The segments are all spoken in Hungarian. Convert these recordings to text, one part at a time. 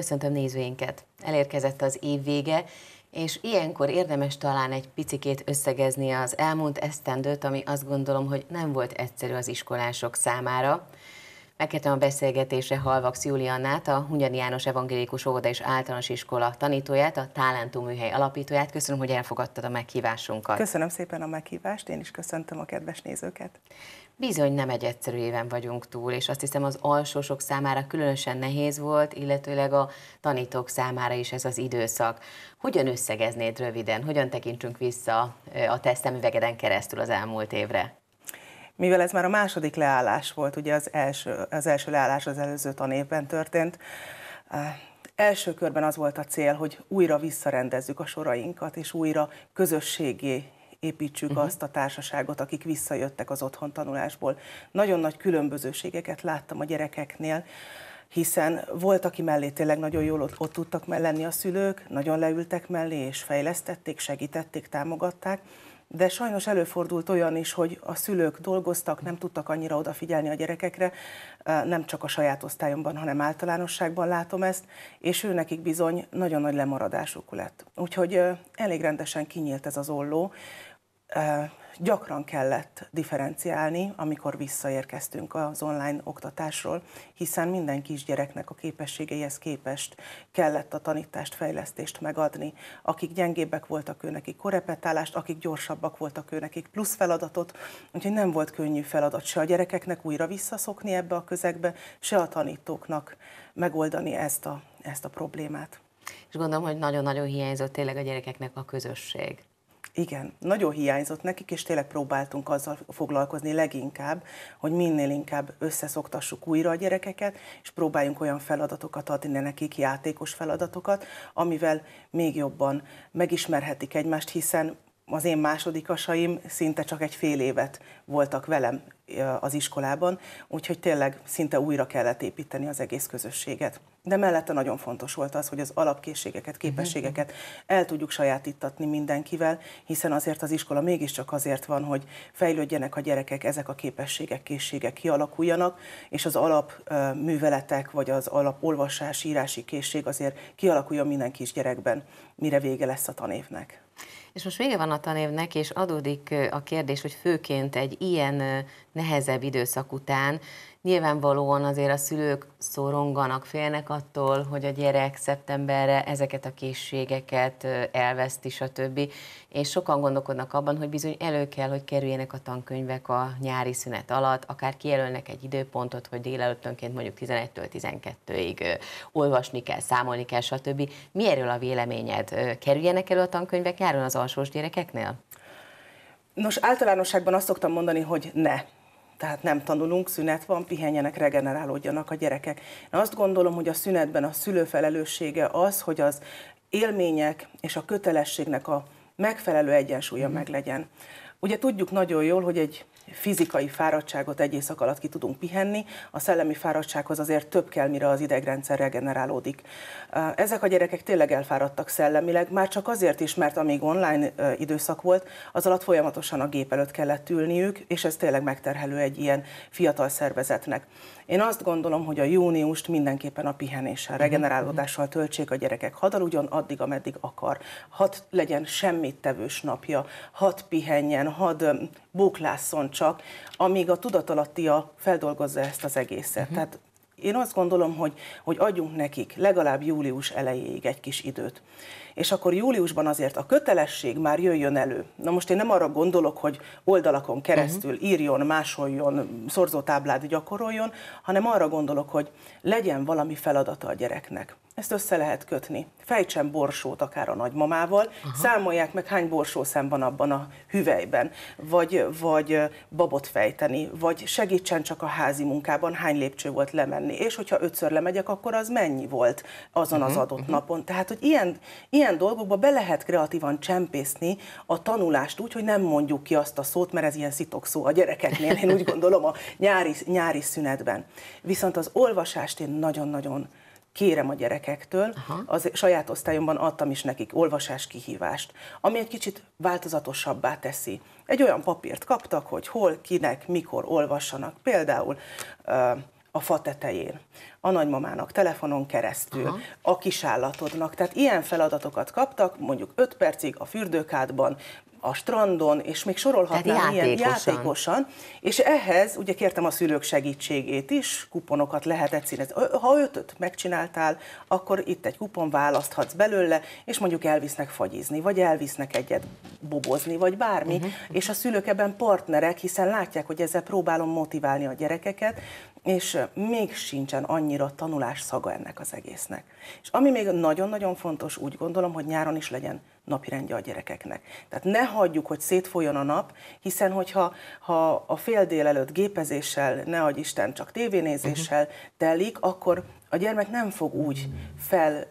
Köszöntöm nézőinket! Elérkezett az év vége, és ilyenkor érdemes talán egy picikét összegezni az elmúlt esztendőt, ami azt gondolom, hogy nem volt egyszerű az iskolások számára. Megkértem a beszélgetésre Halvax Juliannát, a Hunyadi János Evangélikus Óvoda és Általános Iskola tanítóját, a Talentum műhely alapítóját. Köszönöm, hogy elfogadtad a meghívásunkat. Köszönöm szépen a meghívást, én is köszöntöm a kedves nézőket. Bizony nem egy egyszerű éven vagyunk túl, és azt hiszem az alsósok számára különösen nehéz volt, illetőleg a tanítók számára is ez az időszak. Hogyan összegeznéd röviden, hogyan tekintünk vissza a te szemüvegeden keresztül az elmúlt évre? mivel ez már a második leállás volt, ugye az első, az első leállás az előző tanévben történt, eh, első körben az volt a cél, hogy újra visszarendezzük a sorainkat, és újra közösségé építsük uh-huh. azt a társaságot, akik visszajöttek az otthon tanulásból. Nagyon nagy különbözőségeket láttam a gyerekeknél, hiszen volt, aki mellé tényleg nagyon jól ott, ott tudtak lenni a szülők, nagyon leültek mellé, és fejlesztették, segítették, támogatták, de sajnos előfordult olyan is, hogy a szülők dolgoztak, nem tudtak annyira odafigyelni a gyerekekre, nem csak a saját osztályomban, hanem általánosságban látom ezt, és őnekik bizony nagyon nagy lemaradásuk lett. Úgyhogy elég rendesen kinyílt ez az olló, gyakran kellett differenciálni, amikor visszaérkeztünk az online oktatásról, hiszen minden kisgyereknek a képességeihez képest kellett a tanítást, fejlesztést megadni. Akik gyengébbek voltak, ő nekik korepetálást, akik gyorsabbak voltak, ő nekik plusz feladatot, úgyhogy nem volt könnyű feladat se a gyerekeknek újra visszaszokni ebbe a közegbe, se a tanítóknak megoldani ezt a, ezt a problémát. És gondolom, hogy nagyon-nagyon hiányzott tényleg a gyerekeknek a közösség. Igen, nagyon hiányzott nekik, és tényleg próbáltunk azzal foglalkozni leginkább, hogy minél inkább összeszoktassuk újra a gyerekeket, és próbáljunk olyan feladatokat adni nekik, játékos feladatokat, amivel még jobban megismerhetik egymást, hiszen az én másodikasaim szinte csak egy fél évet voltak velem az iskolában, úgyhogy tényleg szinte újra kellett építeni az egész közösséget. De mellette nagyon fontos volt az, hogy az alapkészségeket, mhm. képességeket el tudjuk sajátítatni mindenkivel, hiszen azért az iskola mégiscsak azért van, hogy fejlődjenek a gyerekek, ezek a képességek, készségek kialakuljanak, és az alapműveletek vagy az olvasás, írási készség azért kialakuljon minden gyerekben, mire vége lesz a tanévnek. És most vége van a tanévnek, és adódik a kérdés, hogy főként egy ilyen nehezebb időszak után nyilvánvalóan azért a szülők szoronganak, félnek attól, hogy a gyerek szeptemberre ezeket a készségeket elveszti, stb. És sokan gondolkodnak abban, hogy bizony elő kell, hogy kerüljenek a tankönyvek a nyári szünet alatt, akár kijelölnek egy időpontot, hogy délelőttönként mondjuk 11-től 12-ig olvasni kell, számolni kell, stb. Mi erről a véleményed? Kerüljenek elő a tankönyvek nyáron az olvasós gyerekeknél? Nos, általánosságban azt szoktam mondani, hogy ne. Tehát nem tanulunk, szünet van, pihenjenek, regenerálódjanak a gyerekek. Én azt gondolom, hogy a szünetben a szülő felelőssége az, hogy az élmények és a kötelességnek a megfelelő egyensúlya mm. meglegyen. Ugye tudjuk nagyon jól, hogy egy fizikai fáradtságot egy éjszak alatt ki tudunk pihenni, a szellemi fáradtsághoz azért több kell, mire az idegrendszer regenerálódik. Ezek a gyerekek tényleg elfáradtak szellemileg, már csak azért is, mert amíg online időszak volt, az alatt folyamatosan a gép előtt kellett ülniük, és ez tényleg megterhelő egy ilyen fiatal szervezetnek. Én azt gondolom, hogy a júniust mindenképpen a pihenéssel, mhm, regenerálódással mhm. töltsék a gyerekek. Hadd aludjon addig, ameddig akar. Hadd legyen semmit tevős napja. Hadd pihenjen, hadd bóklásszon csak, amíg a tudatalattia feldolgozza ezt az egészet. Uh-huh. Tehát én azt gondolom, hogy, hogy adjunk nekik legalább július elejéig egy kis időt. És akkor júliusban azért a kötelesség már jöjjön elő. Na most én nem arra gondolok, hogy oldalakon mhm. keresztül uh-huh. írjon, másoljon, szorzótáblát gyakoroljon, hanem arra gondolok, hogy legyen valami feladata a gyereknek ezt össze lehet kötni. Fejtsen borsót akár a nagymamával, Aha. számolják meg hány borsószem van abban a hüvelyben, vagy, vagy babot fejteni, vagy segítsen csak a házi munkában, hány lépcső volt lemenni, és hogyha ötször lemegyek, akkor az mennyi volt azon az mhm, adott uh-huh. napon. Tehát, hogy ilyen, ilyen dolgokba be lehet kreatívan csempészni a tanulást úgy, hogy nem mondjuk ki azt a szót, mert ez ilyen szitok szó a gyerekeknél, én úgy gondolom a nyári, nyári szünetben. Viszont az olvasást én nagyon-nagyon kérem a gyerekektől, Aha. az saját osztályomban adtam is nekik olvasás kihívást, ami egy kicsit változatosabbá teszi. Egy olyan papírt kaptak, hogy hol, kinek, mikor olvassanak, például a fa tetején, a nagymamának telefonon keresztül, Aha. a kisállatodnak. Tehát ilyen feladatokat kaptak, mondjuk 5 percig a fürdőkádban, a strandon, és még sorolhatnám játékosan. ilyen játékosan. És ehhez ugye kértem a szülők segítségét is, kuponokat lehet egyszerűen, Ha ötöt megcsináltál, akkor itt egy kupon választhatsz belőle, és mondjuk elvisznek fagyizni, vagy elvisznek egyet bobozni, vagy bármi. Uh-huh. És a szülők ebben partnerek, hiszen látják, hogy ezzel próbálom motiválni a gyerekeket, és még sincsen annyira tanulás szaga ennek az egésznek. És ami még nagyon-nagyon fontos, úgy gondolom, hogy nyáron is legyen napirendje a gyerekeknek. Tehát ne hagyjuk, hogy szétfolyjon a nap, hiszen hogyha ha a fél délelőtt gépezéssel, ne adj Isten, csak tévénézéssel mhm. telik, akkor a gyermek nem fog úgy fel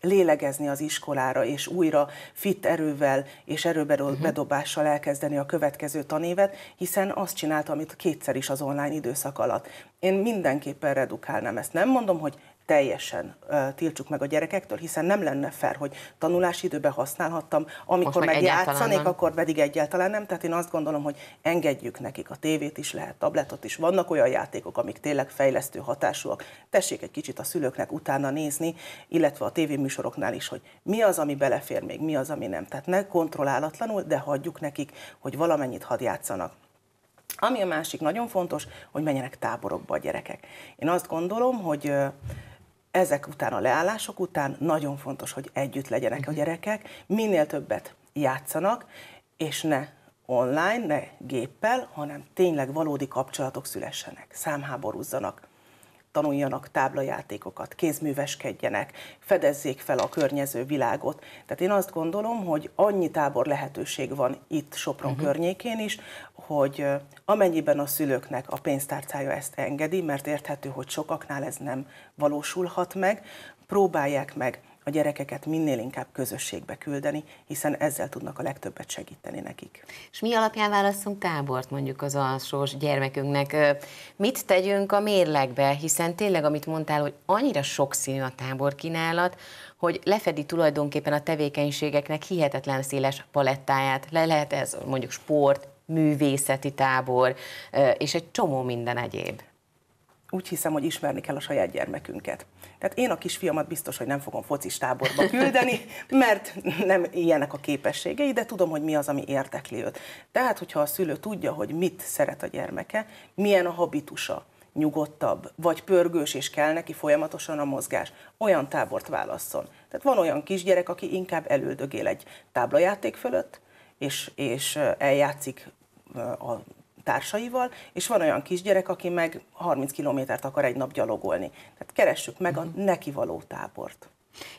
lélegezni az iskolára, és újra fit erővel és erőbedobással mhm. elkezdeni a következő tanévet, hiszen azt csinálta, amit kétszer is az online időszak alatt. Én mindenképpen redukálnám ezt. Nem mondom, hogy teljesen uh, tiltsuk meg a gyerekektől, hiszen nem lenne fel, hogy tanulási időben használhattam, amikor meg, játszanék, akkor pedig egyáltalán nem. Tehát én azt gondolom, hogy engedjük nekik a tévét is, lehet tabletot is. Vannak olyan játékok, amik tényleg fejlesztő hatásúak. Tessék egy kicsit a szülőknek utána nézni, illetve a tévéműsoroknál is, hogy mi az, ami belefér még, mi az, ami nem. Tehát ne kontrollálatlanul, de hagyjuk nekik, hogy valamennyit hadd játszanak. Ami a másik nagyon fontos, hogy menjenek táborokba a gyerekek. Én azt gondolom, hogy ezek után, a leállások után nagyon fontos, hogy együtt legyenek a mhm. gyerekek, minél többet játszanak, és ne online, ne géppel, hanem tényleg valódi kapcsolatok szülessenek, számháborúzzanak, tanuljanak táblajátékokat, kézműveskedjenek, fedezzék fel a környező világot. Tehát én azt gondolom, hogy annyi tábor lehetőség van itt Sopron uh-huh. környékén is, hogy amennyiben a szülőknek a pénztárcája ezt engedi, mert érthető, hogy sokaknál ez nem valósulhat meg, próbálják meg a gyerekeket minél inkább közösségbe küldeni, hiszen ezzel tudnak a legtöbbet segíteni nekik. És mi alapján választunk tábort mondjuk az alsós gyermekünknek? Mit tegyünk a mérlegbe? Hiszen tényleg, amit mondtál, hogy annyira sokszínű a tábor kínálat, hogy lefedi tulajdonképpen a tevékenységeknek hihetetlen széles palettáját. Le lehet ez mondjuk sport, művészeti tábor, és egy csomó minden egyéb úgy hiszem, hogy ismerni kell a saját gyermekünket. Tehát én a kisfiamat biztos, hogy nem fogom focis táborba küldeni, mert nem ilyenek a képességei, de tudom, hogy mi az, ami érdekli őt. Tehát, hogyha a szülő tudja, hogy mit szeret a gyermeke, milyen a habitusa, nyugodtabb, vagy pörgős, és kell neki folyamatosan a mozgás, olyan tábort válasszon. Tehát van olyan kisgyerek, aki inkább elüldögél egy táblajáték fölött, és, és eljátszik a társaival, és van olyan kisgyerek, aki meg 30 kilométert akar egy nap gyalogolni. Tehát keressük meg a mhm. neki való tábort.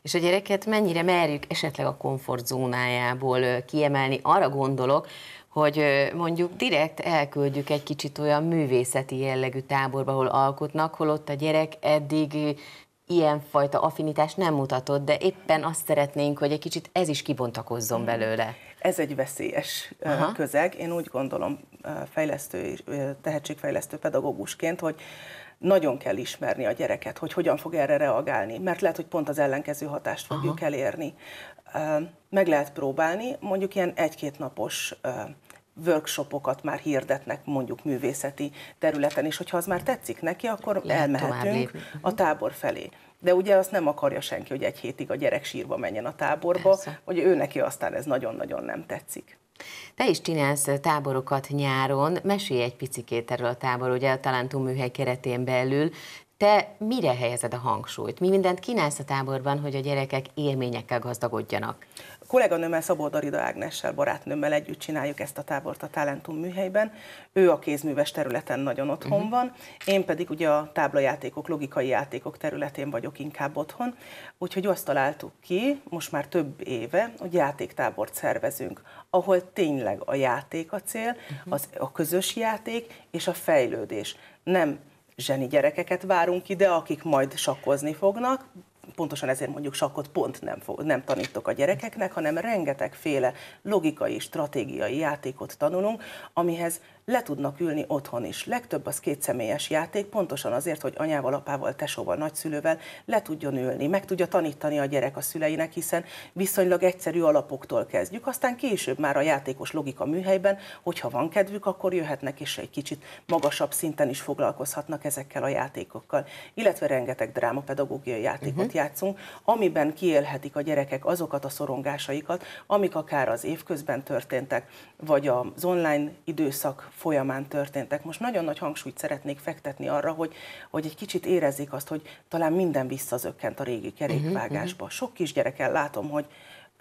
És a gyereket mennyire merjük esetleg a komfortzónájából kiemelni? Arra gondolok, hogy mondjuk direkt elküldjük egy kicsit olyan művészeti jellegű táborba, ahol alkotnak, holott a gyerek eddig ilyenfajta affinitást nem mutatott, de éppen azt szeretnénk, hogy egy kicsit ez is kibontakozzon mhm. belőle. Ez egy veszélyes Aha. közeg, én úgy gondolom fejlesztő, tehetségfejlesztő pedagógusként, hogy nagyon kell ismerni a gyereket, hogy hogyan fog erre reagálni, mert lehet, hogy pont az ellenkező hatást fogjuk Aha. elérni. Meg lehet próbálni, mondjuk ilyen egy-két napos workshopokat már hirdetnek mondjuk művészeti területen, és hogyha az már tetszik neki, akkor lehet elmehetünk a tábor felé. De ugye azt nem akarja senki, hogy egy hétig a gyerek sírva menjen a táborba, Persze. hogy ő neki aztán ez nagyon-nagyon nem tetszik. Te is csinálsz eh, táborokat nyáron, mesélj egy picikét erről a táborról, ugye a Talentum műhely keretén belül. Te mire helyezed a hangsúlyt? Mi mindent kínálsz a táborban, hogy a gyerekek élményekkel gazdagodjanak? kolléganőmmel, Szabó Darida Ágnessel, barátnőmmel együtt csináljuk ezt a tábort a Talentum műhelyben. Ő a kézműves területen nagyon otthon uh-huh. van, én pedig ugye a táblajátékok, logikai játékok területén vagyok inkább otthon. Úgyhogy azt találtuk ki, most már több éve, hogy játéktábort szervezünk, ahol tényleg a játék a cél, uh-huh. az, a közös játék és a fejlődés. Nem zseni gyerekeket várunk ide, akik majd sakkozni fognak, pontosan ezért mondjuk sakkot pont nem, fog, nem tanítok a gyerekeknek, hanem rengetegféle logikai, stratégiai játékot tanulunk, amihez le tudnak ülni otthon is. Legtöbb az kétszemélyes játék, pontosan azért, hogy anyával, apával, tesóval, nagyszülővel le tudjon ülni, meg tudja tanítani a gyerek a szüleinek, hiszen viszonylag egyszerű alapoktól kezdjük, aztán később már a játékos logika műhelyben, hogyha van kedvük, akkor jöhetnek és egy kicsit magasabb szinten is foglalkozhatnak ezekkel a játékokkal. Illetve rengeteg drámapedagógiai játékot uh-huh. játszunk, amiben kiélhetik a gyerekek azokat a szorongásaikat, amik akár az évközben történtek, vagy az online időszak folyamán történtek. Most nagyon nagy hangsúlyt szeretnék fektetni arra, hogy, hogy egy kicsit érezzék azt, hogy talán minden visszazökkent a régi mhm, mhm. kerékvágásba. Sok kisgyereken látom, hogy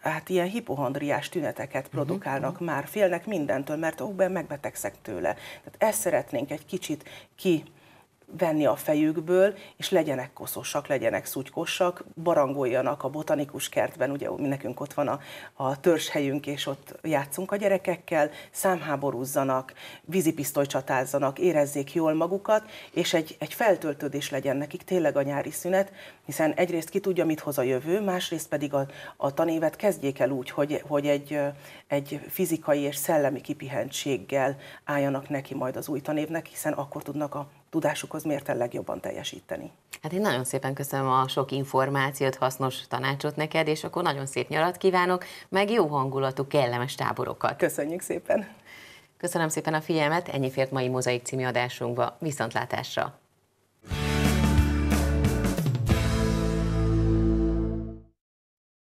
hát ilyen hipohondriás tüneteket mhm, produkálnak uh-huh. már, félnek mindentől, mert ó, megbetegszek tőle. Tehát ezt szeretnénk egy kicsit ki venni a fejükből, és legyenek koszosak, legyenek szutykossak, barangoljanak a botanikus kertben, ugye mi nekünk ott van a, a törzshelyünk, és ott játszunk a gyerekekkel, számháborúzzanak, vízipisztoly csatázzanak, érezzék jól magukat, és egy, egy feltöltődés legyen nekik tényleg a nyári szünet, hiszen egyrészt ki tudja, mit hoz a jövő, másrészt pedig a, a tanévet kezdjék el úgy, hogy, hogy egy, egy fizikai és szellemi kipihentséggel álljanak neki majd az új tanévnek, hiszen akkor tudnak a tudásukhoz miért kell legjobban teljesíteni. Hát én nagyon szépen köszönöm a sok információt, hasznos tanácsot neked, és akkor nagyon szép nyarat kívánok, meg jó hangulatú, kellemes táborokat. Köszönjük szépen! Köszönöm szépen a figyelmet, ennyi fért mai Mozaik című adásunkba. Viszontlátásra!